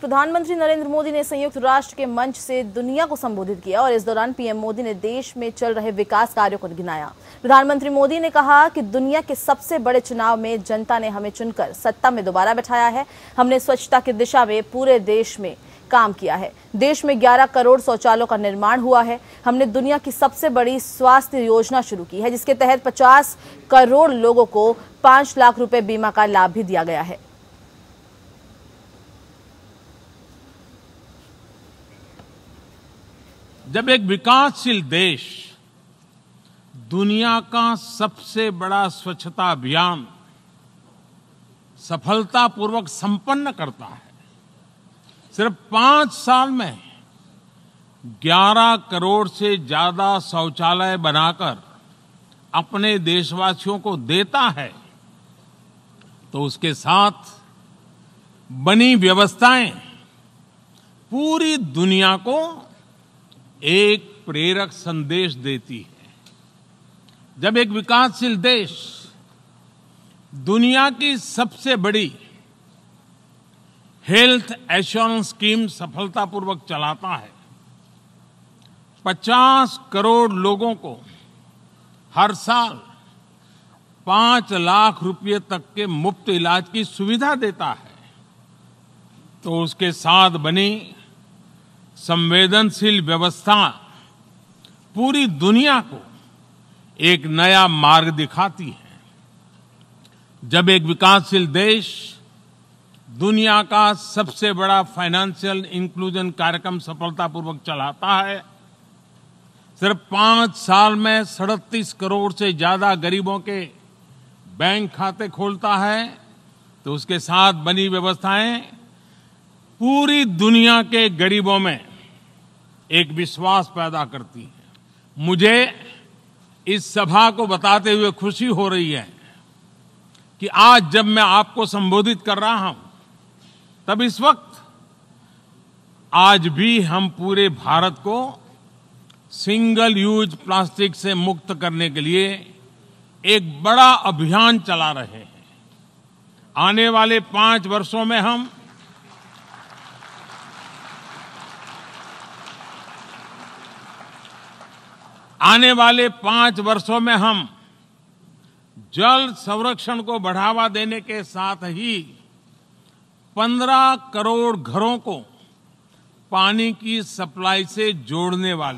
प्रधानमंत्री नरेंद्र मोदी ने संयुक्त राष्ट्र के मंच से दुनिया को संबोधित किया और इस दौरान पीएम मोदी ने देश में चल रहे विकास कार्यों को गिनाया प्रधानमंत्री मोदी ने कहा कि दुनिया के सबसे बड़े चुनाव में जनता ने हमें चुनकर सत्ता में दोबारा बैठाया है हमने स्वच्छता की दिशा में पूरे देश में काम किया है देश में 11 करोड़ शौचालयों का निर्माण हुआ है हमने दुनिया की सबसे बड़ी स्वास्थ्य योजना शुरू की है जिसके तहत 50 करोड़ लोगों को 5 लाख रुपए बीमा का लाभ भी दिया गया है जब एक विकासशील देश दुनिया का सबसे बड़ा स्वच्छता अभियान सफलतापूर्वक संपन्न करता है सिर्फ पांच साल में 11 करोड़ से ज्यादा शौचालय बनाकर अपने देशवासियों को देता है तो उसके साथ बनी व्यवस्थाएं पूरी दुनिया को एक प्रेरक संदेश देती है जब एक विकासशील देश दुनिया की सबसे बड़ी हेल्थ एश्योरेंस स्कीम सफलतापूर्वक चलाता है 50 करोड़ लोगों को हर साल पांच लाख रुपए तक के मुफ्त इलाज की सुविधा देता है तो उसके साथ बनी संवेदनशील व्यवस्था पूरी दुनिया को एक नया मार्ग दिखाती है जब एक विकासशील देश दुनिया का सबसे बड़ा फाइनेंशियल इंक्लूजन कार्यक्रम सफलतापूर्वक चलाता है सिर्फ पांच साल में सड़तीस करोड़ से ज्यादा गरीबों के बैंक खाते खोलता है तो उसके साथ बनी व्यवस्थाएं पूरी दुनिया के गरीबों में एक विश्वास पैदा करती है मुझे इस सभा को बताते हुए खुशी हो रही है कि आज जब मैं आपको संबोधित कर रहा हूं तब इस वक्त आज भी हम पूरे भारत को सिंगल यूज प्लास्टिक से मुक्त करने के लिए एक बड़ा अभियान चला रहे हैं आने वाले पांच वर्षों में हम आने वाले पांच वर्षों में हम जल संरक्षण को बढ़ावा देने के साथ ही पंद्रह करोड़ घरों को पानी की सप्लाई से जोड़ने वाले